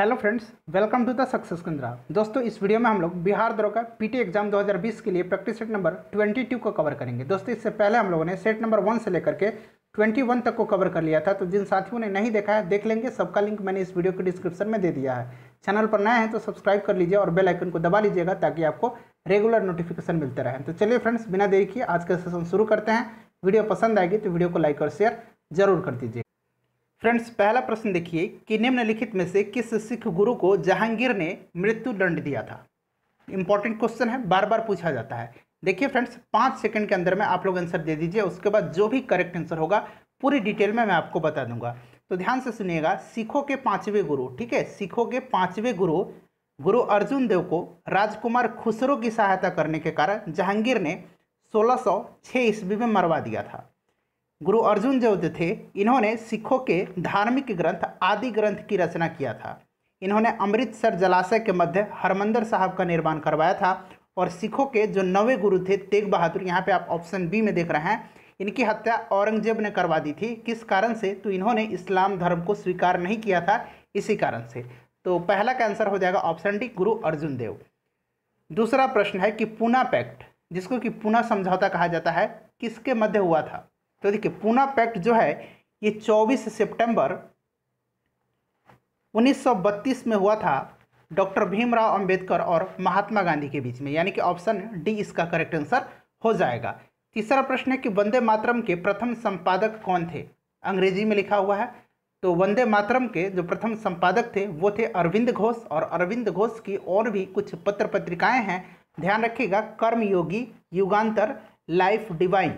hello friends welcome to the success Kendra दोस्तों इस वीडियो में हम लोग बिहार द्रो का पीटी एग्जाम 2020 के लिए प्रैक्टिस सेट नंबर 22 को कवर करेंगे दोस्तों इससे पहले हम लोगों ने सेट नंबर वन से लेकर के 21 तक को कवर कर लिया था तो जिन साथियों ने नहीं देखा है देख लेंगे सबका लिंक मैंने इस वीडियो के डिस्क्रिप्शन में दे दिया है चैनल पर नए हैं तो सब्सक्राइब कर लीजिए और बेलाइकन को दबा लीजिएगा ताकि आपको रेगुलर नोटिफिकेशन मिलते रहें तो चलिए फ्रेंड्स बिना देरी किए आज का सेशन शुरू करते हैं वीडियो पसंद आएगी तो वीडियो को लाइक और शेयर जरूर कर दीजिए फ्रेंड्स पहला प्रश्न देखिए कि निम्नलिखित में से किस सिख गुरु को जहांगीर ने मृत्यु दंड दिया था इंपॉर्टेंट क्वेश्चन है बार बार पूछा जाता है देखिए फ्रेंड्स पाँच सेकंड के अंदर में आप लोग आंसर दे दीजिए उसके बाद जो भी करेक्ट आंसर होगा पूरी डिटेल में मैं आपको बता दूंगा तो ध्यान से सुनिएगा सिखों के पाँचवें गुरु ठीक है सिखों के पाँचवें गुरु गुरु अर्जुन देव को राजकुमार खुसरो की सहायता करने के कारण जहांगीर ने 1606 ईस्वी में मरवा दिया था गुरु अर्जुन जो थे इन्होंने सिखों के धार्मिक ग्रंथ आदि ग्रंथ की रचना किया था इन्होंने अमृतसर जलाशय के मध्य हरमंदर साहब का निर्माण करवाया था और सिखों के जो नवे गुरु थे तेग बहादुर यहाँ पे आप ऑप्शन बी में देख रहे हैं इनकी हत्या औरंगजेब ने करवा दी थी किस कारण से तो इन्होंने इस्लाम धर्म को स्वीकार नहीं किया था इसी कारण से तो पहला का आंसर हो जाएगा ऑप्शन डी गुरु अर्जुन देव दूसरा प्रश्न है कि पूना पैक्ट जिसको कि पुना समझौता कहा जाता है किसके मध्य हुआ था तो देखिए पूना पैक्ट जो है ये 24 सितंबर 1932 में हुआ था डॉक्टर भीमराव अंबेडकर और महात्मा गांधी के बीच में यानी कि ऑप्शन डी इसका करेक्ट आंसर हो जाएगा तीसरा प्रश्न है कि वंदे मातरम के प्रथम संपादक कौन थे अंग्रेजी में लिखा हुआ है तो वंदे मातरम के जो प्रथम संपादक थे वो थे अरविंद घोष और अरविंद घोष की और भी कुछ पत्र पत्रिकाएं हैं ध्यान रखिएगा कर्मयोगी युगांतर लाइफ डिवाइन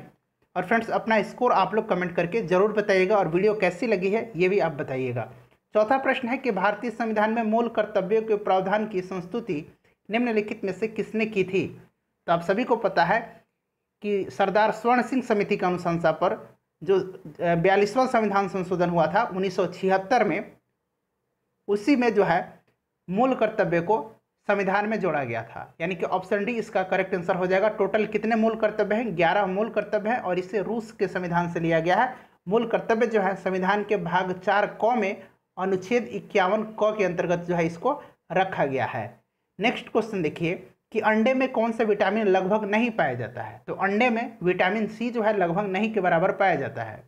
और फ्रेंड्स अपना स्कोर आप लोग कमेंट करके ज़रूर बताइएगा और वीडियो कैसी लगी है ये भी आप बताइएगा चौथा प्रश्न है कि भारतीय संविधान में मूल कर्तव्यों के प्रावधान की संस्तुति निम्नलिखित में से किसने की थी तो आप सभी को पता है कि सरदार स्वर्ण सिंह समिति की अनुशंसा पर जो बयालीसवां संविधान संशोधन हुआ था उन्नीस में उसी में जो है मूल कर्तव्य को संविधान में जोड़ा गया था यानी कि ऑप्शन डी इसका करेक्ट आंसर हो जाएगा टोटल कितने मूल कर्तव्य हैं ग्यारह मूल कर्तव्य हैं और इसे रूस के संविधान से लिया गया है मूल कर्तव्य जो है संविधान के भाग चार क में अनुच्छेद इक्यावन क के अंतर्गत जो है इसको रखा गया है नेक्स्ट क्वेश्चन देखिए कि अंडे में कौन सा विटामिन लगभग नहीं पाया जाता है तो अंडे में विटामिन सी जो है लगभग नहीं के बराबर पाया जाता है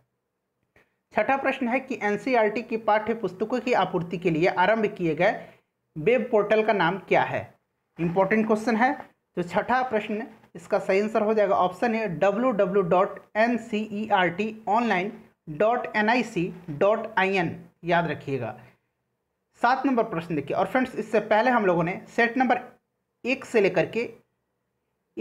छठा प्रश्न है कि एनसीईआरटी e की पाठ्य पुस्तकों की आपूर्ति के लिए आरंभ किए गए वेब पोर्टल का नाम क्या है इंपॉर्टेंट क्वेश्चन है जो छठा प्रश्न इसका सही आंसर हो जाएगा ऑप्शन है W W dot N C E R T online dot N I C dot I N याद रखिएगा सात नंबर प्रश्न देखिए और फ्रेंड्स इससे पहले हम लोगों ने सेट नंबर एक से लेकर के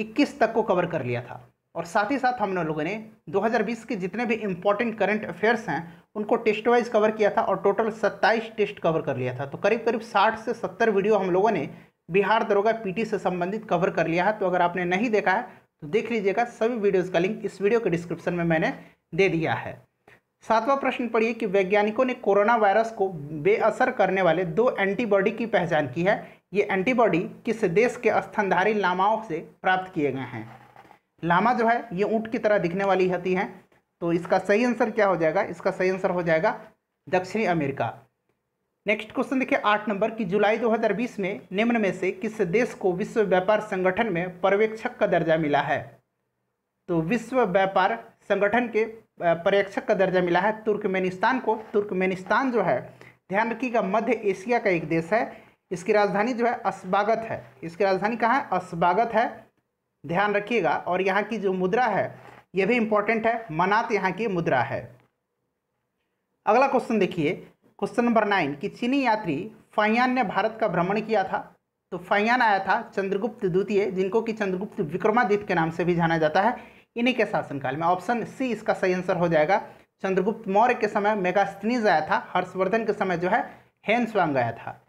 इक्कीस तक को कवर कर लिया था और साथ ही साथ हम लोगों ने 2020 के जितने भी इम्पोर्टेंट करंट अफेयर्स हैं उनको टेस्ट वाइज कवर किया था और टोटल 27 टेस्ट कवर कर लिया था तो करीब करीब 60 से 70 वीडियो हम लोगों ने बिहार दरोगा पीटी से संबंधित कवर कर लिया है तो अगर आपने नहीं देखा है तो देख लीजिएगा सभी वीडियोज़ का लिंक इस वीडियो के डिस्क्रिप्शन में मैंने दे दिया है सातवां प्रश्न पढ़िए कि वैज्ञानिकों ने कोरोना वायरस को बेअसर करने वाले दो एंटीबॉडी की पहचान की है ये एंटीबॉडी किस देश के स्थानधारी लामाओं से प्राप्त किए गए हैं लामा जो है ये ऊँट की तरह दिखने वाली होती हैं तो इसका सही आंसर क्या हो जाएगा इसका सही आंसर हो जाएगा दक्षिणी अमेरिका नेक्स्ट क्वेश्चन देखिए आठ नंबर कि जुलाई 2020 में निम्न में से किस देश को विश्व व्यापार संगठन में पर्यवेक्षक का दर्जा मिला है तो विश्व व्यापार संगठन के पर्यवेक्षक का दर्जा मिला है तुर्कमेनिस्तान को तुर्कमेनिस्तान जो है ध्यान रखिएगा मध्य एशिया का एक देश है इसकी राजधानी जो है अस्बागत है इसकी राजधानी कहाँ है अस्बागत है ध्यान रखिएगा और यहाँ की जो मुद्रा है यह भी इंपॉर्टेंट है मनात यहाँ की मुद्रा है अगला क्वेश्चन देखिए क्वेश्चन नंबर नाइन कि चीनी यात्री फैयान ने भारत का भ्रमण किया था तो फैयान आया था चंद्रगुप्त द्वितीय जिनको कि चंद्रगुप्त विक्रमादित्य के नाम से भी जाना जाता है इन्हीं के शासनकाल में ऑप्शन सी इसका सही आंसर हो जाएगा चंद्रगुप्त मौर्य के समय मेगास्तनीज आया था हर्षवर्धन के समय जो है हेन्सवांग आया था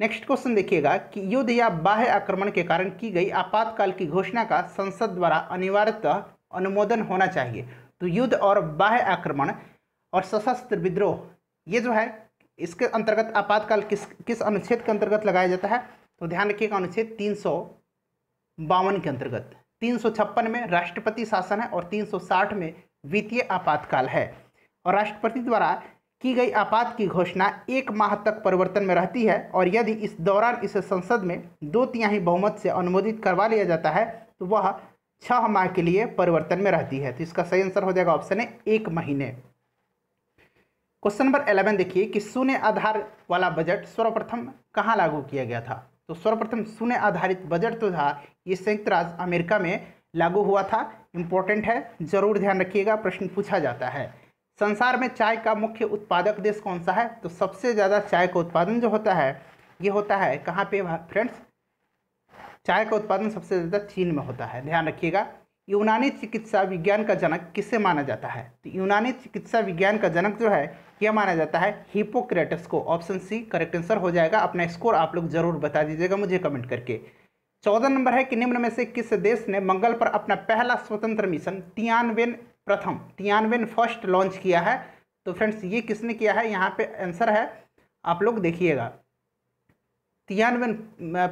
नेक्स्ट क्वेश्चन देखिएगा कि युद्ध या बाह्य आक्रमण के कारण की गई आपातकाल की घोषणा का संसद द्वारा अनिवार्यतः अनुमोदन होना चाहिए तो युद्ध और बाह्य आक्रमण और सशस्त्र विद्रोह ये जो है इसके अंतर्गत आपातकाल किस किस अनुच्छेद के अंतर्गत लगाया जाता है तो ध्यान रखिएगा अनुच्छेद तीन सौ बावन के अंतर्गत तीन सौ छप्पन में राष्ट्रपति शासन है और तीन सौ साठ में वित्तीय आपातकाल है और राष्ट्रपति द्वारा की गई आपात की घोषणा एक माह तक परिवर्तन में रहती है और यदि इस दौरान इसे संसद में दो तिहाई बहुमत से अनुमोदित करवा लिया जाता है तो वह छह माह के लिए परिवर्तन में रहती है तो इसका सही आंसर हो जाएगा ऑप्शन है एक महीने क्वेश्चन नंबर एलेवन देखिए कि शून्य आधार वाला बजट सर्वप्रथम कहाँ लागू किया गया था तो सर्वप्रथम शून्य आधारित बजट तो था ये संयुक्त राज्य अमेरिका में लागू हुआ था इम्पोर्टेंट है जरूर ध्यान रखिएगा प्रश्न पूछा जाता है संसार में चाय का मुख्य उत्पादक देश कौन सा है तो सबसे ज़्यादा चाय का उत्पादन जो होता है ये होता है कहाँ पे फ्रेंड्स चाय का उत्पादन सबसे ज़्यादा चीन में होता है ध्यान रखिएगा यूनानी चिकित्सा विज्ञान का जनक किसे माना जाता है तो यूनानी चिकित्सा विज्ञान का जनक जो है यह माना जाता है हिपोक्रेटस को ऑप्शन सी करेक्ट आंसर हो जाएगा अपना स्कोर आप लोग जरूर बता दीजिएगा मुझे कमेंट करके चौदह नंबर है कि निम्न में से किस देश ने मंगल पर अपना पहला स्वतंत्र मिशन तियानवेन प्रथम तियानवेन फर्स्ट लॉन्च किया है तो फ्रेंड्स ये किसने किया है यहाँ पे आंसर है आप लोग देखिएगा तियानवन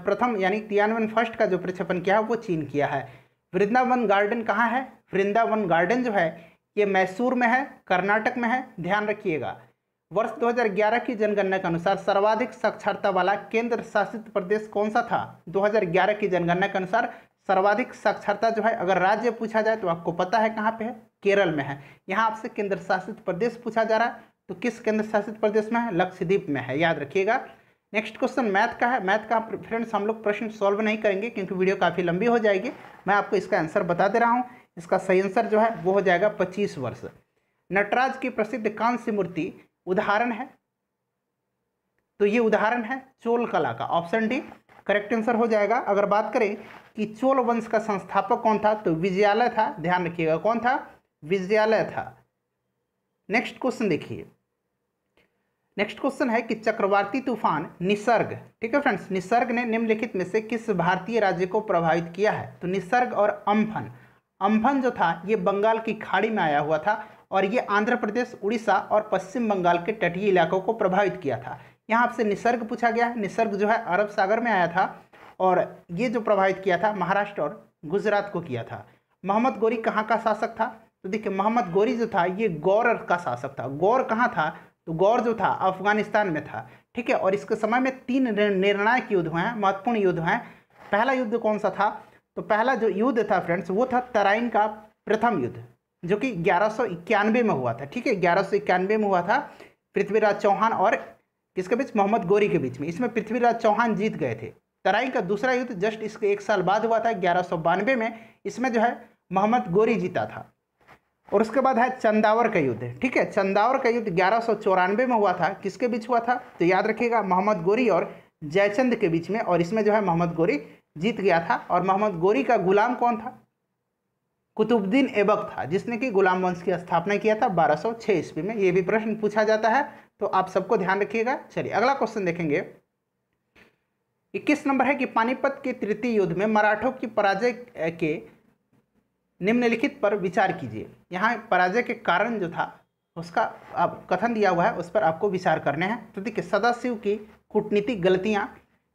प्रथम यानी तियानवन फर्स्ट का जो प्रक्षेपण किया है वो चीन किया है वृंदावन गार्डन कहाँ है वृंदावन गार्डन जो है ये मैसूर में है कर्नाटक में है ध्यान रखिएगा वर्ष 2011 की जनगणना के अनुसार सर्वाधिक साक्षरता वाला केंद्र शासित प्रदेश कौन सा था 2011 की जनगणना के अनुसार सर्वाधिक साक्षरता जो है अगर राज्य पूछा जाए तो आपको पता है कहाँ पे है केरल में है यहाँ आपसे केंद्र शासित प्रदेश पूछा जा रहा है तो किस केंद्र शासित प्रदेश में है लक्षद्वीप में है याद रखिएगा नेक्स्ट क्वेश्चन मैथ का है मैथ का फ्रेंड्स हम लोग प्रश्न सॉल्व नहीं करेंगे क्योंकि वीडियो काफ़ी लंबी हो जाएगी मैं आपको इसका आंसर बता दे रहा हूँ इसका सही आंसर जो है वो हो जाएगा पच्चीस वर्ष नटराज की प्रसिद्ध कांस्य मूर्ति उदाहरण है तो ये उदाहरण है चोल कला का ऑप्शन डी करेक्ट आंसर हो जाएगा अगर बात करें कि चोल वंश का संस्थापक कौन था तो विजयालय था ध्यान रखिएगा कौन था विजयालय था नेक्स्ट क्वेश्चन देखिए नेक्स्ट क्वेश्चन है कि चक्रवाती तूफान निसर्ग ठीक है फ्रेंड्स निसर्ग ने निम्नलिखित में से किस भारतीय राज्य को प्रभावित किया है तो निसर्ग और अम्फन अम्फन जो था ये बंगाल की खाड़ी में आया हुआ था और ये आंध्र प्रदेश उड़ीसा और पश्चिम बंगाल के तटीय इलाकों को प्रभावित किया था यहाँ आपसे निसर्ग पूछा गया है निसर्ग जो है अरब सागर में आया था और ये जो प्रभावित किया था महाराष्ट्र और गुजरात को किया था मोहम्मद गोरी कहाँ का शासक था तो देखिए मोहम्मद गोरी जो था ये गौर का शासक था गौर कहाँ था तो गौर जो था अफगानिस्तान में था ठीक है और इसके समय में तीन निर्णायक युद्ध हुए हैं महत्वपूर्ण युद्ध हैं पहला युद्ध कौन सा था तो पहला जो युद्ध था फ्रेंड्स वो था तराइन का प्रथम युद्ध जो कि ग्यारह में हुआ था ठीक है ग्यारह में हुआ था पृथ्वीराज चौहान और किसके बीच मोहम्मद गोरी के बीच में इसमें पृथ्वीराज चौहान जीत गए थे तराइन का दूसरा युद्ध जस्ट इसके एक साल बाद हुआ था ग्यारह में इसमें जो है मोहम्मद गोरी जीता था और उसके बाद है चंदावर का युद्ध ठीक है चंदावर का युद्ध ग्यारह में हुआ था किसके बीच हुआ था तो याद रखिएगा मोहम्मद गोरी और जयचंद के बीच में और इसमें जो है मोहम्मद गोरी जीत गया था और मोहम्मद गोरी का गुलाम कौन था कुतुबुद्दीन ऐबक था जिसने कि गुलाम वंश की स्थापना किया था 1206 ईस्वी में ये भी प्रश्न पूछा जाता है तो आप सबको ध्यान रखिएगा चलिए अगला क्वेश्चन देखेंगे इक्कीस नंबर है कि पानीपत के तृतीय युद्ध में मराठों की पराजय के निम्नलिखित पर विचार कीजिए यहाँ पराजय के कारण जो था उसका आप कथन दिया हुआ है उस पर आपको विचार करने हैं तो देखिए सदाशिव की कूटनीतिक गलतियाँ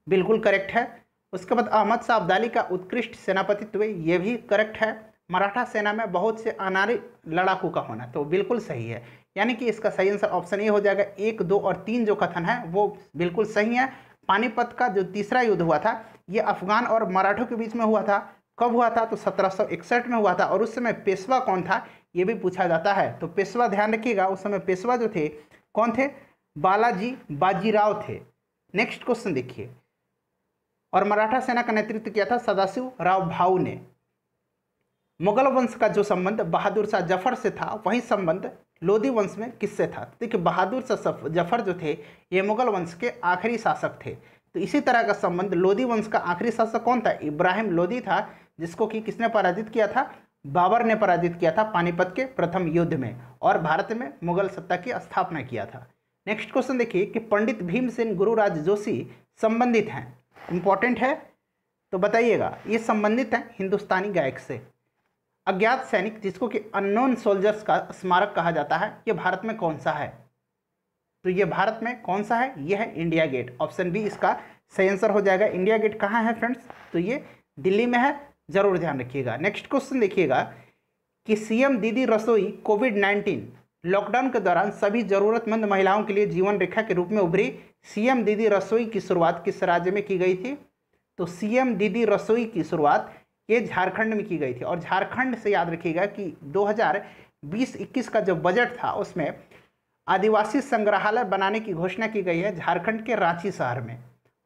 बिल्कुल करेक्ट है उसके बाद अहमद शाह अब्दाली का उत्कृष्ट सेनापतित्व ये भी करेक्ट है मराठा सेना में बहुत से अनारी लड़ाकू का होना तो बिल्कुल सही है यानी कि इसका सही आंसर ऑप्शन ए हो जाएगा एक दो और तीन जो कथन है वो बिल्कुल सही है पानीपत का जो तीसरा युद्ध हुआ था ये अफगान और मराठों के बीच में हुआ था कब हुआ था तो सत्रह में हुआ था और उस समय पेशवा कौन था ये भी पूछा जाता है तो पेशवा ध्यान रखिएगा उस समय पेशवा जो थे कौन थे बालाजी बाजीराव थे नेक्स्ट क्वेश्चन देखिए और मराठा सेना का नेतृत्व किया था सदाशिव राव भाऊ ने मुगल वंश का जो संबंध बहादुर शाह जफर से था वही संबंध लोधी वंश में किससे था देखिए बहादुर शाह जफर जो थे ये मुगल वंश के आखिरी शासक थे तो इसी तरह का संबंध लोधी वंश का आखिरी शासक कौन था इब्राहिम लोधी था जिसको कि किसने पराजित किया था बाबर ने पराजित किया था पानीपत के प्रथम युद्ध में और भारत में मुगल सत्ता की स्थापना किया था नेक्स्ट क्वेश्चन देखिए कि पंडित भीमसेन गुरुराज जोशी संबंधित हैं इंपॉर्टेंट है तो बताइएगा ये संबंधित हैं हिंदुस्तानी गायक से अज्ञात सैनिक जिसको कि अननोन सोल्जर्स का स्मारक कहा जाता है ये भारत में कौन सा है तो ये भारत में कौन सा है ये है इंडिया गेट ऑप्शन बी इसका सही आंसर हो जाएगा इंडिया गेट कहाँ है फ्रेंड्स तो ये दिल्ली में है जरूर ध्यान रखिएगा नेक्स्ट क्वेश्चन देखिएगा कि सीएम दीदी रसोई कोविड नाइन्टीन लॉकडाउन के दौरान सभी जरूरतमंद महिलाओं के लिए जीवन रेखा के रूप में उभरी सीएम दीदी रसोई की शुरुआत किस राज्य में की गई थी तो सीएम दीदी रसोई की शुरुआत ये झारखंड में की गई थी और झारखंड से याद रखिएगा कि 2020-21 का जो बजट था उसमें आदिवासी संग्रहालय बनाने की घोषणा की गई है झारखंड के रांची शहर में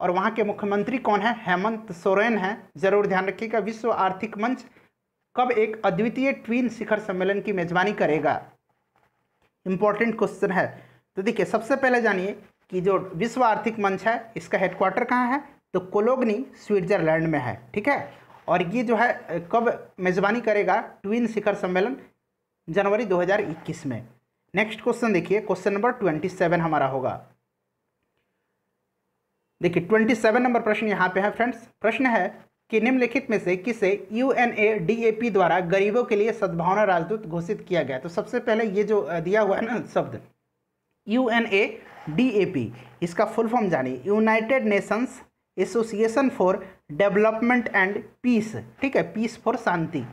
और वहाँ के मुख्यमंत्री कौन है हेमंत सोरेन है जरूर ध्यान रखिएगा विश्व आर्थिक मंच कब एक अद्वितीय ट्वीन शिखर सम्मेलन की मेजबानी करेगा इंपॉर्टेंट क्वेश्चन है तो देखिए सबसे पहले जानिए कि जो विश्व आर्थिक मंच है इसका हेडक्वार्टर कहाँ है तो कोलोगनी स्विट्जरलैंड में है ठीक है और ये जो है कब मेजबानी करेगा ट्विन शिखर सम्मेलन जनवरी 2021 में नेक्स्ट क्वेश्चन देखिए क्वेश्चन नंबर 27 हमारा होगा देखिए ट्वेंटी सेवन नंबर प्रश्न यहाँ पे है फ्रेंड्स प्रश्न है कि निम्नलिखित में से किसे U N A D A P द्वारा गरीबों के लिए सद्भावना राजदूत घोषित किया गया तो सबसे पहले ये जो दिया हुआ है ना शब्द U N A D A P इसका फुल फॉर्म जानिए United Nations association for development and peace ठीक है पीस फॉर शांति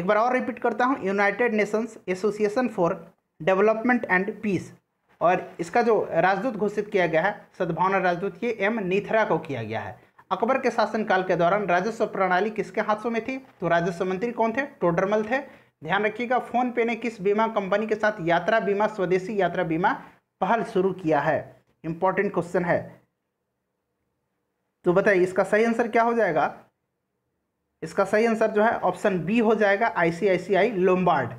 एक बार और रिपीट करता हूँ United Nations association for development and peace और इसका जो राजदूत घोषित किया गया है सद्भावना राजदूत ये एम नीथरा को किया गया है अकबर के शासनकाल के दौरान राजस्व प्रणाली किसके हाथों में थी तो राजस्व मंत्री कौन थे टोडरमल थे ध्यान रखिएगा फोन पे ने किस बीमा कंपनी के साथ यात्रा बीमा स्वदेशी यात्रा बीमा पहल शुरू किया है इंपॉर्टेंट क्वेश्चन है तो बताइए इसका सही आंसर क्या हो जाएगा इसका सही आंसर जो है ऑप्शन बी हो जाएगा आईसीआईसीआई लोम्बार्ड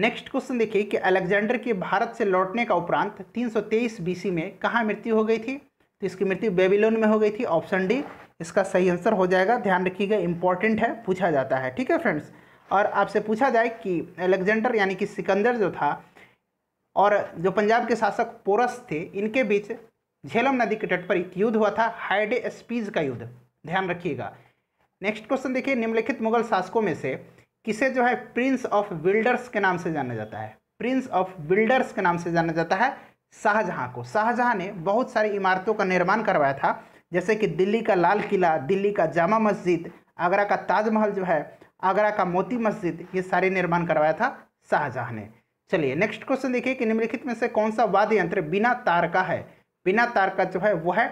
नेक्स्ट क्वेश्चन देखिए कि अलेक्जेंडर के भारत से लौटने का उपरांत 323 बीसी में कहाँ मृत्यु हो गई थी तो इसकी मृत्यु बेबीलोन में हो गई थी ऑप्शन डी इसका सही आंसर हो जाएगा ध्यान रखिएगा इंपॉर्टेंट है पूछा जाता है ठीक है फ्रेंड्स और आपसे पूछा जाए कि अलेक्जेंडर यानी कि सिकंदर जो था और जो पंजाब के शासक पोरस थे इनके बीच झेलम नदी के तट पर एक युद्ध हुआ था हाइडे स्पीज का युद्ध ध्यान रखिएगा नेक्स्ट क्वेश्चन देखिए निम्नलिखित मुगल शासकों में से किसे जो है प्रिंस ऑफ बिल्डर्स के नाम से जाना जाता है प्रिंस ऑफ बिल्डर्स के नाम से जाना जाता है शाहजहाँ को शाहजहाँ ने बहुत सारी इमारतों का निर्माण करवाया था जैसे कि दिल्ली का लाल किला दिल्ली का जामा मस्जिद आगरा का ताजमहल जो है आगरा का मोती मस्जिद ये सारे निर्माण करवाया था शाहजहाँ ने चलिए नेक्स्ट क्वेश्चन देखिए कि निम्नलिखित में से कौन सा वाद्य यंत्र बिना तार का है बिना तार का जो है वो है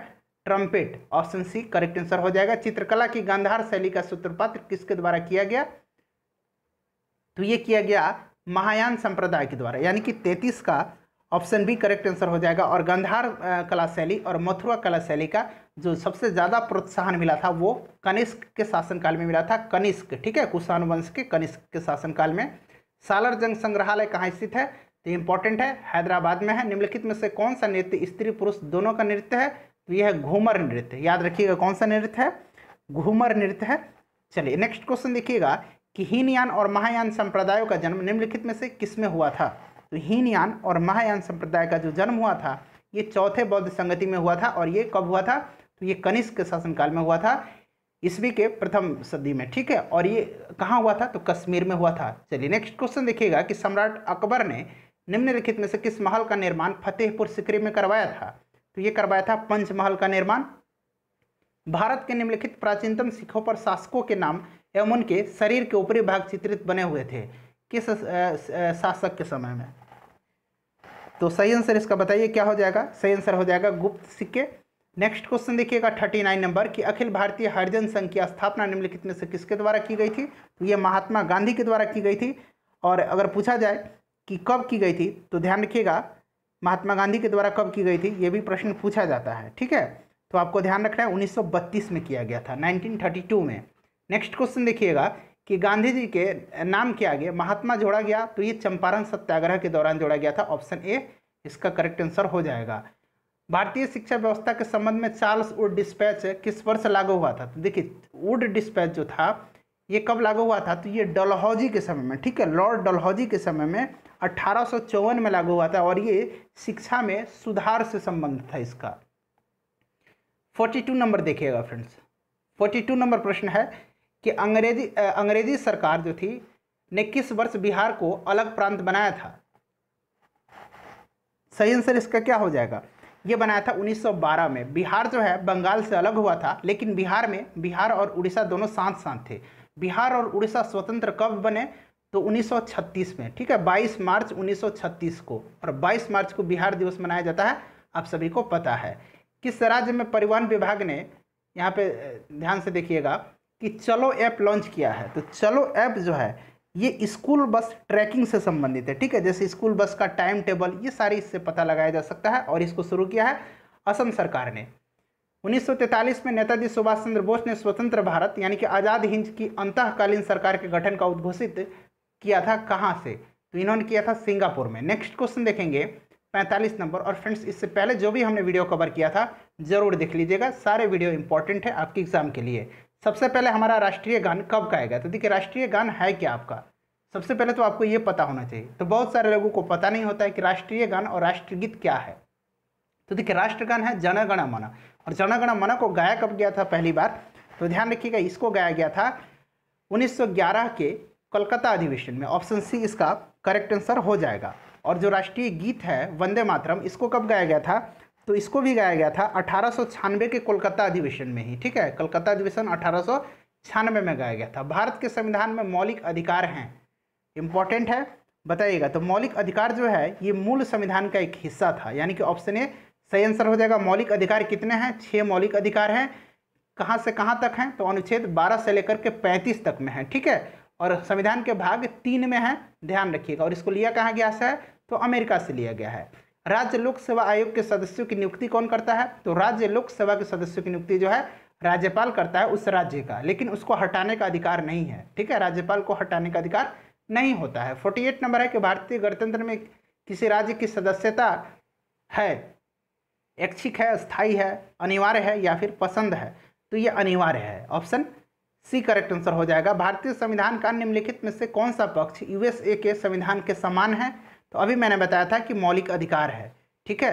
trumpet option C correct answer हो जाएगा चित्रकला की गांधार शैली का सूत्रपात किसके द्वारा किया गया तो ये किया गया महायान संप्रदाय के द्वारा यानी कि तैतीस का ऑप्शन बी करेक्ट आंसर हो जाएगा और गंधार कला शैली और मथुरा कला शैली का जो सबसे ज़्यादा प्रोत्साहन मिला था वो कनिष्क के शासनकाल में मिला था कनिष्क ठीक है कुषाण वंश के कनिष्क के शासनकाल में सालर जंग संग्रहालय कहाँ स्थित है तो इम्पोर्टेंट है हैदराबाद में है निम्नलिखित में से कौन सा नृत्य स्त्री पुरुष दोनों का नृत्य है तो यह है घूमर नृत्य याद रखिएगा कौन सा नृत्य है घूमर नृत्य है चलिए नेक्स्ट क्वेश्चन देखिएगा कि हीनयान और महायान संप्रदायों का जन्म निम्नलिखित में से किस में हुआ था तो हीनयान और महायान संप्रदाय का जो जन्म हुआ था ये चौथे बौद्ध संगति में हुआ था और ये कब हुआ था तो ये कनिष्क के शासनकाल में हुआ था ईस्वी के प्रथम सदी में ठीक है और ये कहाँ हुआ था तो कश्मीर में हुआ था चलिए नेक्स्ट क्वेश्चन देखिएगा कि सम्राट अकबर ने निम्नलिखित में से किस महल का निर्माण फतेहपुर सिकरी में करवाया था तो ये करवाया था पंचमहल का निर्माण भारत के निम्नलिखित प्राचीनतम सिखों पर शासकों के नाम एवं उनके शरीर के ऊपरी भाग चित्रित बने हुए थे किस शासक के समय में तो सही आंसर इसका बताइए क्या हो जाएगा सही आंसर हो जाएगा गुप्त सिक्के नेक्स्ट क्वेश्चन देखिएगा थर्टी नाइन नंबर कि अखिल भारतीय हरिजन संघ की स्थापना निम्नलिखित में से किसके द्वारा की गई थी तो ये महात्मा गांधी के द्वारा की गई थी और अगर पूछा जाए कि कब की गई थी तो ध्यान रखिएगा महात्मा गांधी के द्वारा कब की गई थी ये भी प्रश्न पूछा जाता है ठीक है तो आपको ध्यान रखना है उन्नीस में किया गया था नाइनटीन में नेक्स्ट क्वेश्चन देखिएगा कि गांधी जी के नाम क्या गया महात्मा जोड़ा गया तो ये चंपारण सत्याग्रह के दौरान जोड़ा गया था ऑप्शन ए इसका करेक्ट आंसर हो जाएगा भारतीय शिक्षा व्यवस्था के संबंध में चार्ल्स वुड डिस्पैच किस वर्ष लागू हुआ था तो देखिए वुड डिस्पैच जो था ये कब लागू हुआ था तो ये डलहौजी के समय में ठीक है लॉर्ड डलहौजी के समय में अट्ठारह में लागू हुआ था और ये शिक्षा में सुधार से संबंध था इसका 42 नंबर देखिएगा फ्रेंड्स 42 नंबर प्रश्न है कि अंग्रेजी अंग्रेजी सरकार जो थी ने किस वर्ष बिहार को अलग प्रांत बनाया था सही आंसर इसका क्या हो जाएगा ये बनाया था 1912 में बिहार जो है बंगाल से अलग हुआ था लेकिन बिहार में बिहार और उड़ीसा दोनों साथ साथ थे बिहार और उड़ीसा स्वतंत्र कब बने तो 1936 में ठीक है 22 मार्च 1936 को और 22 मार्च को बिहार दिवस मनाया जाता है आप सभी को पता है किस राज्य में परिवहन विभाग ने यहाँ पे ध्यान से देखिएगा कि चलो ऐप लॉन्च किया है तो चलो ऐप जो है ये स्कूल बस ट्रैकिंग से संबंधित है ठीक है जैसे स्कूल बस का टाइम टेबल ये सारी इससे पता लगाया जा सकता है और इसको शुरू किया है असम सरकार ने 1943 में नेताजी सुभाष चंद्र बोस ने स्वतंत्र भारत यानी कि आज़ाद हिंद की अंतकालीन सरकार के गठन का उद्घोषित किया था कहाँ से तो इन्होंने किया था सिंगापुर में नेक्स्ट क्वेश्चन देखेंगे पैंतालीस नंबर और फ्रेंड्स इससे पहले जो भी हमने वीडियो कवर किया था ज़रूर देख लीजिएगा सारे वीडियो इंपॉर्टेंट है आपके एग्जाम के लिए सबसे पहले हमारा राष्ट्रीय गान कब गया तो देखिए राष्ट्रीय गान है क्या आपका सबसे पहले तो आपको ये पता होना चाहिए तो बहुत सारे लोगों को पता नहीं होता है कि राष्ट्रीय गान और राष्ट्रगीत क्या है तो देखिए राष्ट्रगान है जनगण मन और जनगण मन को गाया कब गया था पहली बार तो ध्यान रखिएगा इसको गाया गया था 1911 के कलकत्ता अधिवेशन में ऑप्शन सी इसका करेक्ट आंसर हो जाएगा और जो राष्ट्रीय गीत है वंदे मातरम इसको कब गाया गया था तो इसको भी गाया गया था अठारह के कोलकाता अधिवेशन में ही ठीक है कोलकाता अधिवेशन अठारह में गाया गया था भारत के संविधान में मौलिक अधिकार हैं इम्पॉर्टेंट है बताइएगा तो मौलिक अधिकार जो है ये मूल संविधान का एक हिस्सा था यानी कि ऑप्शन ए सही आंसर हो जाएगा मौलिक अधिकार कितने हैं छः मौलिक अधिकार हैं कहाँ से कहाँ तक हैं तो अनुच्छेद 12 से लेकर के 35 तक में हैं ठीक है और संविधान के भाग तीन में हैं ध्यान रखिएगा और इसको लिया कहाँ गया है तो अमेरिका से लिया गया है राज्य लोक सेवा आयोग के सदस्यों की नियुक्ति कौन करता है तो राज्य लोक सेवा के सदस्यों की नियुक्ति जो है राज्यपाल करता है उस राज्य का लेकिन उसको हटाने का अधिकार नहीं है ठीक है राज्यपाल को हटाने का अधिकार नहीं होता है फोर्टी एट नंबर है कि भारतीय गणतंत्र में किसी राज्य की सदस्यता है ऐच्छिक है स्थायी है अनिवार्य है या फिर पसंद है तो ये अनिवार्य है ऑप्शन सी करेक्ट आंसर हो जाएगा भारतीय संविधान का निम्नलिखित में से कौन सा पक्ष यूएसए के संविधान के समान है तो अभी मैंने बताया था कि मौलिक अधिकार है ठीक है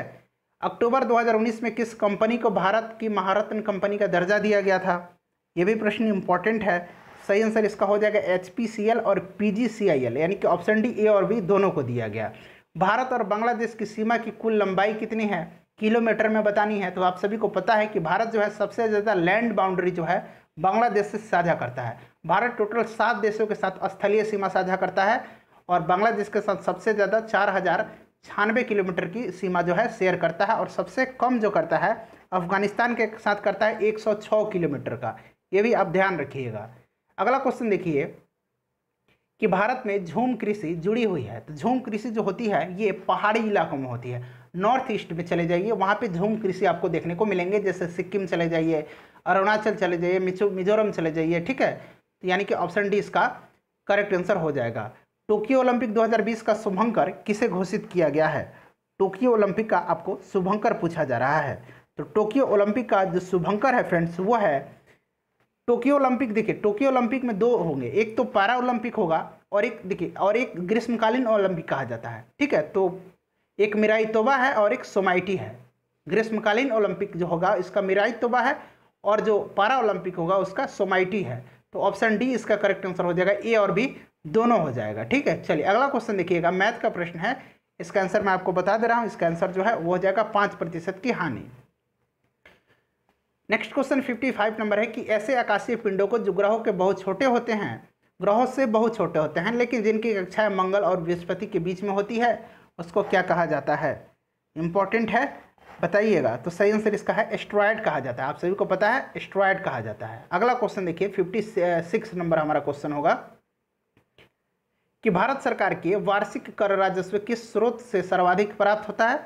अक्टूबर 2019 में किस कंपनी को भारत की महारत्न कंपनी का दर्जा दिया गया था यह भी प्रश्न इंपॉर्टेंट है सही आंसर इसका हो जाएगा एच और पी यानी कि ऑप्शन डी ए और बी दोनों को दिया गया भारत और बांग्लादेश की सीमा की कुल लंबाई कितनी है किलोमीटर में बतानी है तो आप सभी को पता है कि भारत जो है सबसे ज़्यादा लैंड बाउंड्री जो है बांग्लादेश से साझा करता है भारत टोटल सात देशों के साथ स्थलीय सीमा साझा करता है और बांग्लादेश के साथ सबसे ज़्यादा चार हज़ार छियानवे किलोमीटर की सीमा जो है शेयर करता है और सबसे कम जो करता है अफगानिस्तान के साथ करता है 106 किलोमीटर का ये भी आप ध्यान रखिएगा अगला क्वेश्चन देखिए कि भारत में झूम कृषि जुड़ी हुई है तो झूम कृषि जो होती है ये पहाड़ी इलाकों में होती है नॉर्थ ईस्ट में चले जाइए वहाँ पे झूम कृषि आपको देखने को मिलेंगे जैसे सिक्किम चले जाइए अरुणाचल चले जाइए मिजोरम चले जाइए ठीक है तो यानी कि ऑप्शन डी इसका करेक्ट आंसर हो जाएगा टोक्यो ओलंपिक 2020 का शुभंकर किसे घोषित किया गया है टोक्यो ओलंपिक का आपको शुभंकर पूछा जा रहा है तो टोक्यो ओलंपिक का जो शुभंकर है फ्रेंड्स वो है टोक्यो ओलंपिक देखिए टोक्यो ओलंपिक में दो होंगे एक तो पैरा ओलंपिक होगा और एक देखिए और एक ग्रीष्मकालीन ओलंपिक कहा जाता है ठीक है तो एक मिराई तोबा है और एक सोमाइटी है ग्रीष्मकालीन ओलंपिक जो होगा इसका मिराई तोबा है और जो पारा ओलंपिक होगा उसका सोमाइटी है तो ऑप्शन डी इसका करेक्ट आंसर हो जाएगा ए और बी दोनों हो जाएगा ठीक है चलिए अगला क्वेश्चन देखिएगा मैथ का प्रश्न है इसका आंसर मैं आपको बता दे रहा हूँ इसका आंसर जो है वो हो जाएगा पाँच प्रतिशत की हानि next question fifty five number है कि ऐसे आकाशीय पिंडों को जो ग्रहों के बहुत छोटे होते हैं ग्रहों से बहुत छोटे होते हैं लेकिन जिनकी कक्षाएं मंगल और बृहस्पति के बीच में होती है उसको क्या कहा जाता है इम्पॉर्टेंट है बताइएगा तो सही आंसर इसका है एस्ट्रॉयड कहा जाता है आप सभी को पता है एस्ट्रॉयड कहा जाता है अगला क्वेश्चन देखिए फिफ्टी सिक्स नंबर हमारा क्वेश्चन होगा कि भारत सरकार के वार्षिक कर राजस्व किस स्रोत से सर्वाधिक प्राप्त होता है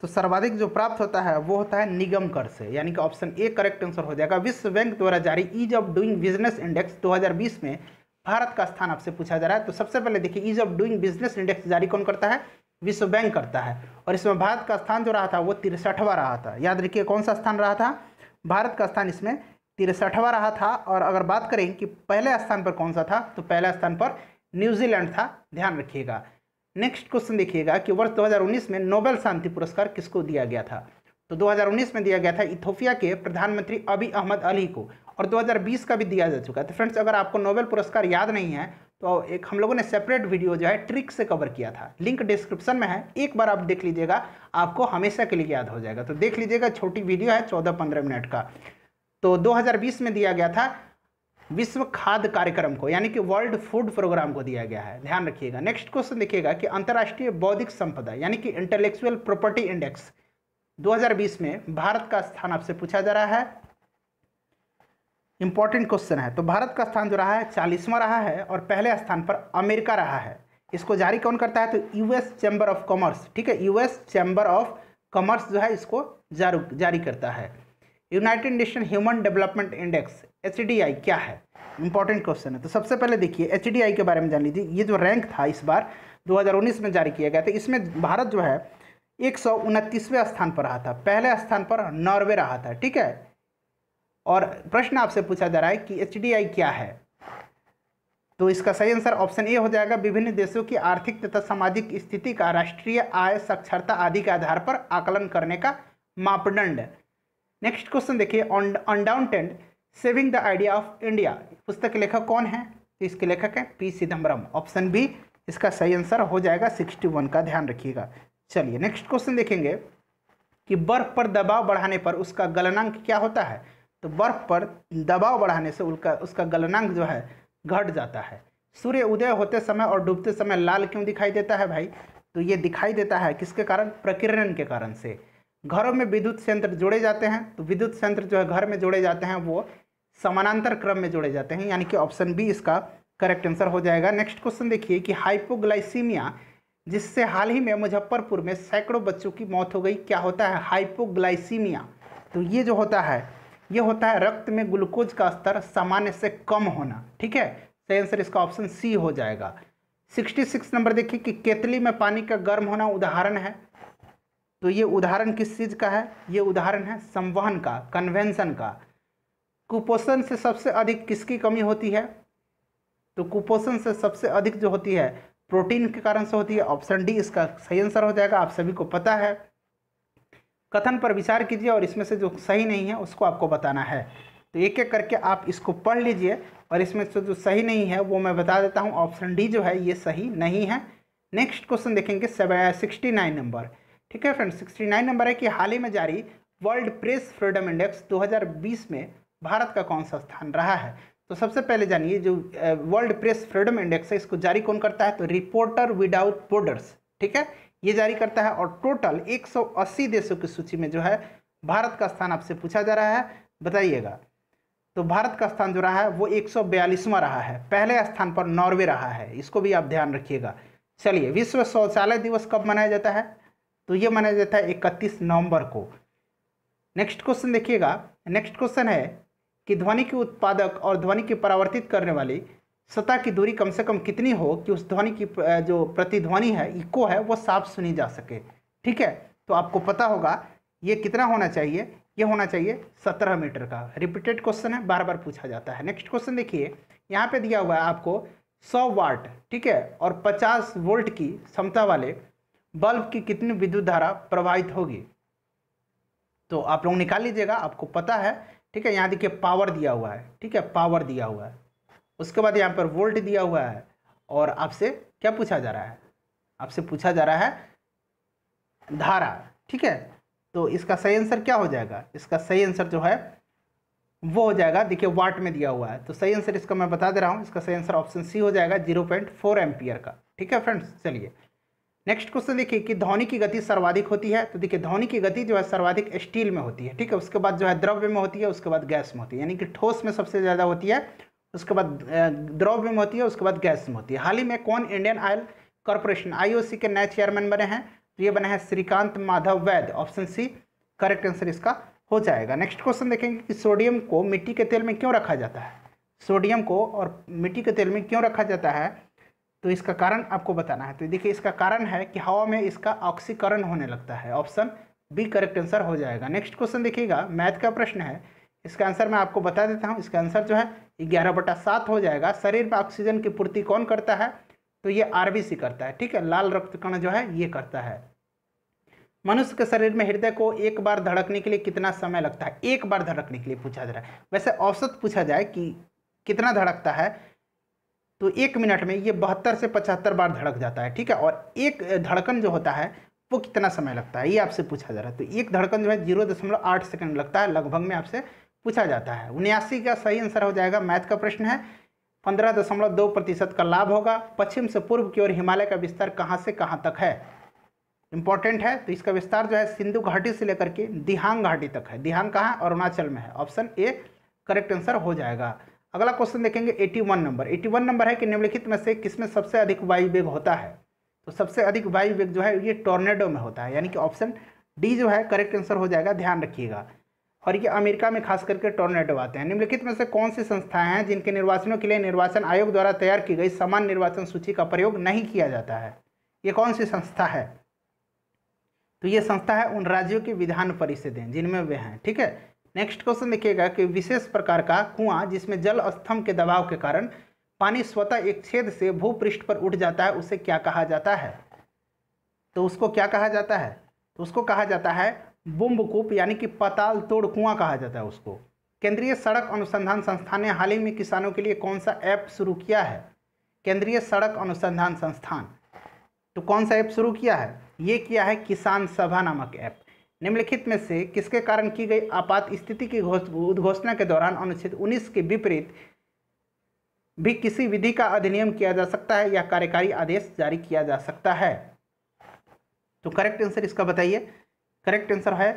तो सर्वाधिक जो प्राप्त होता है वो होता है निगम कर से यानी कि ऑप्शन ए करेक्ट आंसर हो जाएगा विश्व बैंक द्वारा जारी ease of doing business index 2020 में भारत का स्थान आपसे पूछा जा रहा है तो सबसे पहले देखिए ease of doing business index जारी कौन करता है विश्व बैंक करता है और इसमें भारत का स्थान जो रहा था वो तिरसठवा रहा था याद रखिए कौन सा स्थान रहा था भारत का स्थान इसमें तिरसठवा रहा था और अगर बात करें कि पहले स्थान पर कौन सा था तो पहले स्थान पर न्यूजीलैंड था ध्यान रखिएगा नेक्स्ट क्वेश्चन देखिएगा कि वर्ष 2019 में नोबेल शांति पुरस्कार किसको दिया गया था तो 2019 में दिया गया था इथोपिया के प्रधानमंत्री अबी अहमद अली को और 2020 का भी दिया जा चुका है तो फ्रेंड्स अगर आपको नोबेल पुरस्कार याद नहीं है तो एक हम लोगों ने सेपरेट वीडियो जो है ट्रिक से कवर किया था लिंक डिस्क्रिप्शन में है एक बार आप देख लीजिएगा आपको हमेशा के लिए याद हो जाएगा तो देख लीजिएगा छोटी वीडियो है चौदह पंद्रह मिनट का तो दो में दिया गया था विश्व खाद्य कार्यक्रम को यानी कि वर्ल्ड फूड प्रोग्राम को दिया गया है ध्यान रखिएगा नेक्स्ट क्वेश्चन देखिएगा कि अंतर्राष्ट्रीय बौद्धिक संपदा यानी कि इंटेलेक्चुअल प्रॉपर्टी इंडेक्स 2020 में भारत का स्थान आपसे पूछा जा रहा है इंपॉर्टेंट क्वेश्चन है तो भारत का स्थान जो रहा है चालीसवां रहा है और पहले स्थान पर अमेरिका रहा है इसको जारी कौन करता है तो यूएस चैम्बर ऑफ कॉमर्स ठीक है यूएस चैम्बर ऑफ कॉमर्स जो है इसको जारी करता है United Nation human development index H क्या है इंपॉर्टेंट क्वेश्चन है तो सबसे पहले देखिए एच के बारे में जान लीजिए ये जो रैंक था इस बार 2019 में जारी किया गया था इसमें भारत जो है एक स्थान पर रहा था पहले स्थान पर नॉर्वे रहा था ठीक है और प्रश्न आपसे पूछा जा रहा है कि एच क्या है तो इसका सही आंसर ऑप्शन ए हो जाएगा विभिन्न देशों की आर्थिक तथा सामाजिक स्थिति का राष्ट्रीय आय साक्षरता आदि के आधार पर आकलन करने का मापदंड नेक्स्ट क्वेश्चन देखिए undaunted saving the idea of India पुस्तक के लेखक कौन है तो इसके लेखक है पी सिदम्बरम ऑप्शन बी इसका सही आंसर हो जाएगा सिक्सटी वन का ध्यान रखिएगा चलिए नेक्स्ट क्वेश्चन देखेंगे कि बर्फ पर दबाव बढ़ाने पर उसका गलनांक क्या होता है तो बर्फ पर दबाव बढ़ाने से उनका उसका गलनांक जो है घट जाता है सूर्य उदय होते समय और डूबते समय लाल क्यों दिखाई देता है भाई तो ये दिखाई देता है किसके कारण प्रकीर्णन के कारण से घरों में विद्युत संयंत्र जोड़े जाते हैं तो विद्युत संयंत्र जो है घर में जोड़े जाते हैं वो समानांतर क्रम में जोड़े जाते हैं यानी कि ऑप्शन बी इसका करेक्ट आंसर हो जाएगा नेक्स्ट क्वेश्चन देखिए कि हाइपोग्लाइसीमिया जिससे हाल ही में मुजफ्फरपुर में सैकड़ों बच्चों की मौत हो गई क्या होता है हाइपोग्लाइसीमिया तो ये जो होता है ये होता है रक्त में ग्लूकोज का स्तर सामान्य से कम होना ठीक है सही आंसर इसका ऑप्शन सी हो जाएगा 66 नंबर देखिए कि केतली में पानी का गर्म होना उदाहरण है तो ये उदाहरण किस चीज़ का है ये उदाहरण है संवहन का कन्वेंशन का कुपोषण से सबसे अधिक किसकी कमी होती है तो कुपोषण से सबसे अधिक जो होती है प्रोटीन के कारण से होती है ऑप्शन डी इसका सही आंसर हो जाएगा आप सभी को पता है कथन पर विचार कीजिए और इसमें से जो सही नहीं है उसको आपको बताना है तो एक एक करके आप इसको पढ़ लीजिए और इसमें से जो सही नहीं है वो मैं बता देता हूँ ऑप्शन डी जो है ये सही नहीं है नेक्स्ट क्वेश्चन देखेंगे सिक्सटी नाइन नंबर ठीक है फ्रेंड सिक्सटी नाइन नंबर है कि हाल ही में जारी वर्ल्ड प्रेस फ्रीडम इंडेक्स दो में भारत का कौन सा स्थान रहा है तो सबसे पहले जानिए जो वर्ल्ड प्रेस फ्रीडम इंडेक्स है इसको जारी कौन करता है तो रिपोर्टर विदाउट बॉर्डर्स ठीक है ये जारी करता है और टोटल 180 देशों की सूची में जो है भारत का स्थान आपसे पूछा जा रहा है बताइएगा तो भारत का स्थान जो रहा है वो एक रहा है पहले स्थान पर नॉर्वे रहा है इसको भी आप ध्यान रखिएगा चलिए विश्व शौचालय दिवस कब मनाया जाता है तो ये मनाया जाता है इकतीस नवंबर को नेक्स्ट क्वेश्चन देखिएगा नेक्स्ट क्वेश्चन है कि ध्वनि के उत्पादक और ध्वनि के परावर्तित करने वाली सतह की दूरी कम से कम कितनी हो कि उस ध्वनि की जो प्रतिध्वनि है इको है वो साफ सुनी जा सके ठीक है तो आपको पता होगा ये कितना होना चाहिए ये होना चाहिए सत्रह मीटर का रिपीटेड क्वेश्चन है बार बार पूछा जाता है नेक्स्ट क्वेश्चन देखिए यहाँ पे दिया हुआ है आपको सौ वाट ठीक है और पचास वोल्ट की क्षमता वाले बल्ब की कितनी विद्युत धारा प्रवाहित होगी तो आप लोग निकाल लीजिएगा आपको पता है ठीक है यहाँ देखिए पावर दिया हुआ है ठीक है पावर दिया हुआ है उसके बाद यहाँ पर वोल्ट दिया हुआ है और आपसे क्या पूछा जा रहा है आपसे पूछा जा रहा है धारा ठीक है तो इसका सही आंसर क्या हो जाएगा इसका सही आंसर जो है वो हो जाएगा देखिए वाट में दिया हुआ है तो सही आंसर इसका मैं बता दे रहा हूँ इसका सही आंसर ऑप्शन सी हो जाएगा जीरो पॉइंट फोर एम्पियर का ठीक है फ्रेंड्स चलिए नेक्स्ट क्वेश्चन देखिए कि ध्वनि की गति सर्वाधिक होती है तो देखिए ध्वनि की गति जो है सर्वाधिक स्टील में होती है ठीक है उसके बाद जो है द्रव्य में होती है उसके बाद गैस में होती है यानी कि ठोस में सबसे ज़्यादा होती है उसके बाद द्रव्य में होती है उसके बाद गैस में होती है हाल ही में कौन इंडियन ऑयल कॉरपोरेशन आई के नए चेयरमैन बने हैं तो ये बने हैं Shrikant Madhav Vaid option C correct answer इसका हो जाएगा नेक्स्ट क्वेश्चन देखेंगे कि सोडियम को मिट्टी के तेल में क्यों रखा जाता है सोडियम को और मिट्टी के तेल में क्यों रखा जाता है तो इसका कारण आपको बताना है तो देखिए इसका कारण है कि हवा में इसका ऑक्सीकरण होने लगता है ऑप्शन बी करेक्ट आंसर हो जाएगा नेक्स्ट क्वेश्चन देखिएगा मैथ का प्रश्न है इसका आंसर मैं आपको बता देता हूँ इसका आंसर जो है ग्यारह बटा सात हो जाएगा शरीर में ऑक्सीजन की पूर्ति कौन करता है तो ये आरबीसी करता है ठीक है लाल रक्त कण जो है ये करता है मनुष्य के शरीर में हृदय को एक बार धड़कने के लिए कितना समय लगता है एक बार धड़कने के लिए पूछा जा रहा है वैसे औसत पूछा जाए कि कितना धड़कता है तो एक मिनट में ये बहत्तर से पचहत्तर बार धड़क जाता है ठीक है और एक धड़कन जो होता है वो कितना समय लगता है ये आपसे पूछा जा रहा है तो एक धड़कन जो है जीरो दशमलव आठ सेकेंड लगता है लगभग में आपसे पूछा जाता है उन्यासी का सही आंसर हो जाएगा मैथ का प्रश्न है पंद्रह दशमलव दो प्रतिशत का लाभ होगा पश्चिम से पूर्व की ओर हिमालय का विस्तार कहाँ से कहाँ तक है इंपॉर्टेंट है तो इसका विस्तार जो है सिंधु घाटी से लेकर के दिहांग घाटी तक है दिहांग कहाँ है अरुणाचल में है ऑप्शन ए करेक्ट आंसर हो जाएगा अगला क्वेश्चन देखेंगे 81 नंबर 81 नंबर है कि निम्नलिखित में से किसमें सबसे अधिक वायु वेग होता है तो सबसे अधिक वायु वेग जो है ये टोर्नेडो में होता है यानी कि ऑप्शन डी जो है करेक्ट आंसर हो जाएगा ध्यान रखिएगा और ये अमेरिका में खास करके टोर्नेडो आते हैं निम्नलिखित में से कौन सी संस्थाएं हैं जिनके निर्वाचनों के लिए निर्वाचन आयोग द्वारा तैयार की गई समान निर्वाचन सूची का प्रयोग नहीं किया जाता है ये कौन सी संस्था है तो ये संस्था है उन राज्यों की विधान परिषदें जिनमें वे हैं ठीक है नेक्स्ट क्वेश्चन देखिएगा कि विशेष प्रकार का कुआं जिसमें जल स्तंभ के दबाव के कारण पानी स्वतः एक छेद से भूपृष्ठ पर उठ जाता है उसे क्या कहा जाता है तो उसको क्या कहा जाता है तो उसको कहा जाता है बुम्बकूप यानी कि पताल तोड़ कुआं कहा जाता है उसको केंद्रीय सड़क अनुसंधान संस्थान ने हाल ही में किसानों के लिए कौन सा ऐप शुरू किया है केंद्रीय सड़क अनुसंधान संस्थान तो कौन सा ऐप शुरू किया है ये किया है किसान सभा नामक ऐप निम्नलिखित में से किसके कारण की गई आपात स्थिति की उद्घोषणा के दौरान अनुच्छेद 19 के विपरीत भी किसी विधि का अधिनियम किया जा सकता है या कार्यकारी आदेश जारी किया जा सकता है तो करेक्ट आंसर इसका बताइए करेक्ट आंसर है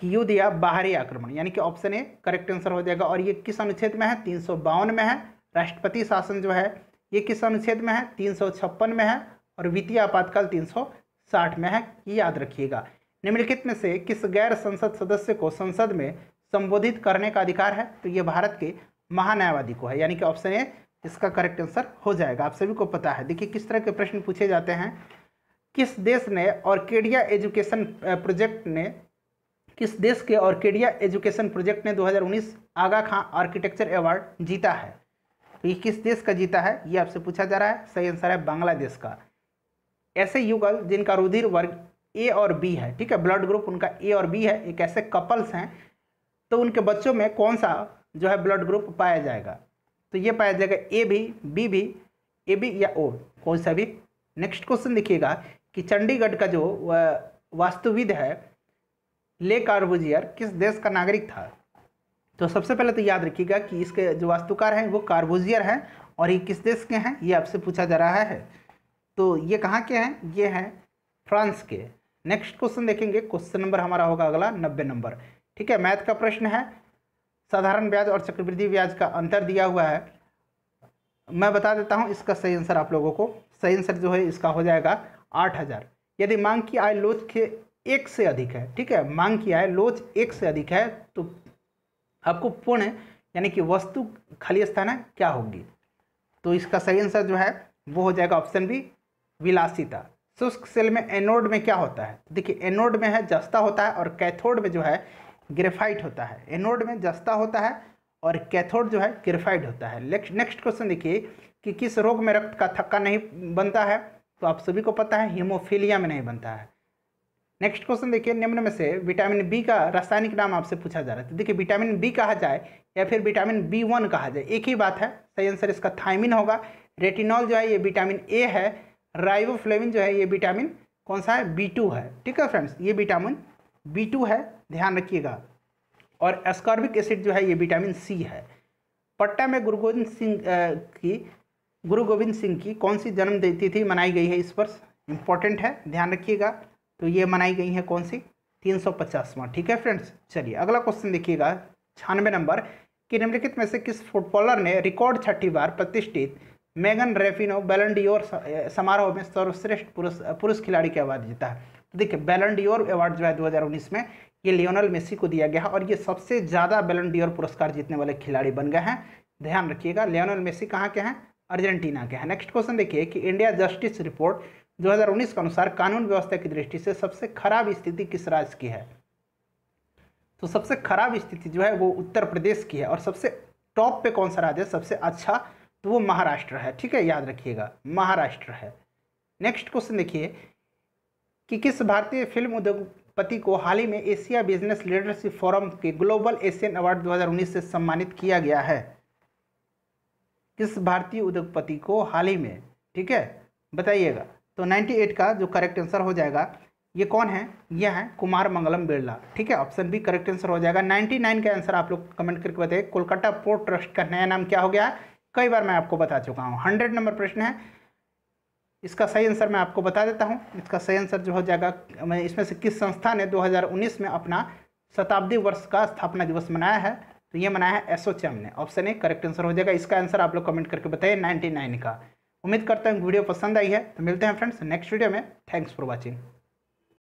कि युद्ध या बाहरी आक्रमण यानी कि ऑप्शन ए करेक्ट आंसर हो जाएगा और ये किस अनुच्छेद में है तीन में है राष्ट्रपति शासन जो है ये किस अनुच्छेद में है तीन में है और वित्तीय आपातकाल तीन में है ये याद रखिएगा निम्नलिखित में से किस गैर संसद सदस्य को संसद में संबोधित करने का अधिकार है तो ये भारत के महान्यायवादी को है यानी कि ऑप्शन ए इसका करेक्ट आंसर हो जाएगा आप सभी को पता है देखिए किस तरह के प्रश्न पूछे जाते हैं किस देश ने केडिया एजुकेशन प्रोजेक्ट ने किस देश के और केडिया एजुकेशन प्रोजेक्ट ने 2019 आगा खां आर्किटेक्चर अवार्ड जीता है तो ये किस देश का जीता है ये आपसे पूछा जा रहा है सही आंसर है बांग्लादेश का ऐसे युगल जिनका रुधिर वर्ग ए और बी है ठीक है ब्लड ग्रुप उनका ए और बी है एक ऐसे कपल्स हैं तो उनके बच्चों में कौन सा जो है ब्लड ग्रुप पाया जाएगा तो ये पाया जाएगा ए भी बी भी ए बी या ओ कौन सा भी नेक्स्ट क्वेश्चन देखिएगा कि चंडीगढ़ का जो वास्तुविद है ले कार्बुजियर किस देश का नागरिक था तो सबसे पहले तो याद रखिएगा कि इसके जो वास्तुकार हैं वो कार्बुजियर हैं और ये किस देश के हैं ये आपसे पूछा जा रहा है तो ये कहाँ के हैं ये हैं फ्रांस के नेक्स्ट क्वेश्चन देखेंगे क्वेश्चन नंबर हमारा होगा अगला नब्बे नंबर ठीक है मैथ का प्रश्न है साधारण ब्याज और चक्रवृद्धि ब्याज का अंतर दिया हुआ है मैं बता देता हूँ इसका सही आंसर आप लोगों को सही आंसर जो है इसका हो जाएगा आठ हज़ार यदि मांग की आय लोच के एक से अधिक है ठीक है मांग की आय लोच एक से अधिक है तो आपको पूर्ण यानी कि वस्तु खाली स्थान है क्या होगी तो इसका सही आंसर जो है वो हो जाएगा ऑप्शन बी विलासिता शुष्क सेल में एनोड में क्या होता है देखिए एनोड में है जस्ता होता है और कैथोड में जो है ग्रेफाइट होता है एनोड में जस्ता होता है और कैथोड जो है ग्रेफाइट होता है नेक्स्ट क्वेश्चन देखिए कि किस रोग में रक्त का थक्का नहीं बनता है तो आप सभी को पता है हीमोफीलिया में नहीं बनता है नेक्स्ट क्वेश्चन देखिए निम्न में से विटामिन बी का रासायनिक नाम आपसे पूछा जा रहा है तो देखिए विटामिन बी कहा जाए या फिर विटामिन बी वन कहा जाए एक ही बात है सही आंसर इसका थायमिन होगा रेटिनॉल जो है ये विटामिन ए है राइबोफ्लेविन जो है ये विटामिन कौन सा है बी टू है ठीक है फ्रेंड्स ये विटामिन बी टू है ध्यान रखिएगा और एस्कॉर्बिक एसिड जो है ये विटामिन सी है पट्टा में गुरु गोविंद सिंह की गुरु गोविंद सिंह की कौन सी जन्म तिथि मनाई गई है इस वर्ष इंपॉर्टेंट है ध्यान रखिएगा तो ये मनाई गई है कौन सी तीन सौ पचासवां ठीक है फ्रेंड्स चलिए अगला क्वेश्चन देखिएगा छियानवे नंबर कि निम्नलिखित में से किस फुटबॉलर ने रिकॉर्ड छठी बार प्रतिष्ठित मेगन रेफिनो बेलनडियोर समारोह में सर्वश्रेष्ठ पुरुष पुरुष खिलाड़ी का अवार्ड जीता है तो देखिए बेलनडियोर अवार्ड जो है दो में ये लियोनल मेसी को दिया गया है और ये सबसे ज़्यादा बैलनडियोर पुरस्कार जीतने वाले खिलाड़ी बन गए हैं ध्यान रखिएगा लियोनल मेसी कहाँ के हैं अर्जेंटीना के हैं नेक्स्ट क्वेश्चन देखिए कि इंडिया जस्टिस रिपोर्ट 2019 के अनुसार कानून व्यवस्था की दृष्टि से सबसे खराब स्थिति किस राज्य की है तो सबसे खराब स्थिति जो है वो उत्तर प्रदेश की है और सबसे टॉप पे कौन सा राज्य है सबसे अच्छा तो वो महाराष्ट्र है ठीक है याद रखिएगा महाराष्ट्र है नेक्स्ट क्वेश्चन देखिए कि किस भारतीय फिल्म उद्योगपति को हाल ही में एशिया बिजनेस लीडरशिप फोरम के ग्लोबल एशियन अवार्ड 2019 से सम्मानित किया गया है किस भारतीय उद्योगपति को हाल ही में ठीक है बताइएगा तो 98 का जो करेक्ट आंसर हो जाएगा ये कौन है यह है कुमार मंगलम बिरला ठीक है ऑप्शन बी करेक्ट आंसर हो जाएगा नाइन्टी का आंसर आप लोग कमेंट करके बताइए कोलकाता पोर्ट ट्रस्ट का नया नाम क्या हो गया है कई बार मैं आपको बता चुका हूँ हंड्रेड नंबर प्रश्न है इसका सही आंसर मैं आपको बता देता हूँ इसका सही आंसर जो हो जाएगा इसमें से किस संस्था ने 2019 में अपना शताब्दी वर्ष का स्थापना दिवस मनाया है तो ये मनाया है एसोचैम ने ऑप्शन ए करेक्ट आंसर हो जाएगा इसका आंसर आप लोग कमेंट करके बताइए नाइनटी नाइन का उम्मीद करता हूँ वीडियो पसंद आई है तो मिलते हैं फ्रेंड्स नेक्स्ट वीडियो में थैंक्स फॉर वॉचिंग